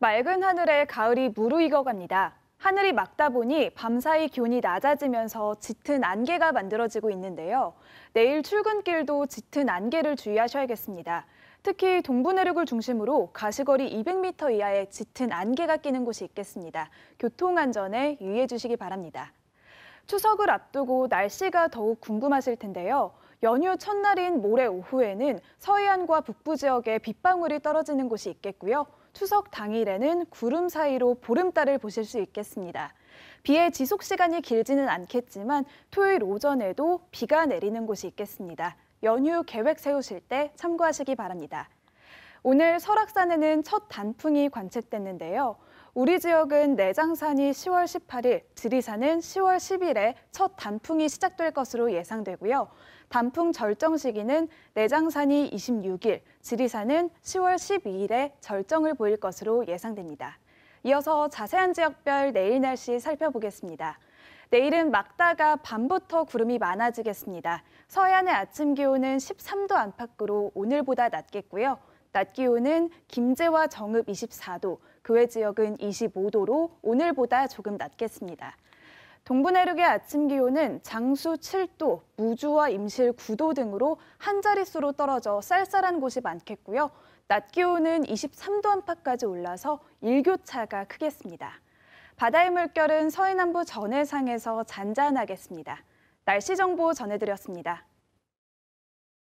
맑은 하늘에 가을이 무르익어갑니다. 하늘이 막다 보니 밤사이 기온이 낮아지면서 짙은 안개가 만들어지고 있는데요. 내일 출근길도 짙은 안개를 주의하셔야겠습니다. 특히 동부 내륙을 중심으로 가시거리 200m 이하의 짙은 안개가 끼는 곳이 있겠습니다. 교통안전에 유의해 주시기 바랍니다. 추석을 앞두고 날씨가 더욱 궁금하실 텐데요. 연휴 첫날인 모레 오후에는 서해안과 북부 지역에 빗방울이 떨어지는 곳이 있겠고요. 추석 당일에는 구름 사이로 보름달을 보실 수 있겠습니다. 비의 지속 시간이 길지는 않겠지만 토요일 오전에도 비가 내리는 곳이 있겠습니다. 연휴 계획 세우실 때 참고하시기 바랍니다. 오늘 설악산에는 첫 단풍이 관측됐는데요. 우리 지역은 내장산이 10월 18일, 지리산은 10월 10일에 첫 단풍이 시작될 것으로 예상되고요. 단풍 절정 시기는 내장산이 26일, 지리산은 10월 12일에 절정을 보일 것으로 예상됩니다. 이어서 자세한 지역별 내일 날씨 살펴보겠습니다. 내일은 막다가 밤부터 구름이 많아지겠습니다. 서해안의 아침 기온은 13도 안팎으로 오늘보다 낮겠고요. 낮 기온은 김제와 정읍 24도, 그외 지역은 25도로 오늘보다 조금 낮겠습니다. 동부 내륙의 아침 기온은 장수 7도, 무주와 임실 9도 등으로 한 자릿수로 떨어져 쌀쌀한 곳이 많겠고요. 낮 기온은 23도 안팎까지 올라서 일교차가 크겠습니다. 바다의 물결은 서해남부 전해상에서 잔잔하겠습니다. 날씨 정보 전해드렸습니다.